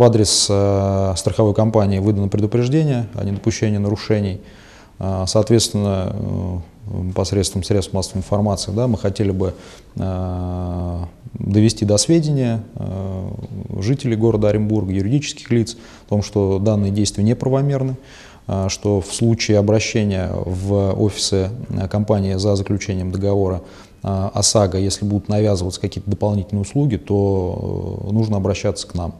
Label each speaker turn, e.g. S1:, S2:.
S1: В адрес э, страховой компании выдано предупреждение о недопущении нарушений. Э, соответственно, э, посредством средств массовой информации да, мы хотели бы довести до сведения жителей города Оренбурга, юридических лиц, о том, что данные действия неправомерны, что в случае обращения в офисы компании за заключением договора ОСАГО, если будут навязываться какие-то дополнительные услуги, то нужно обращаться к нам.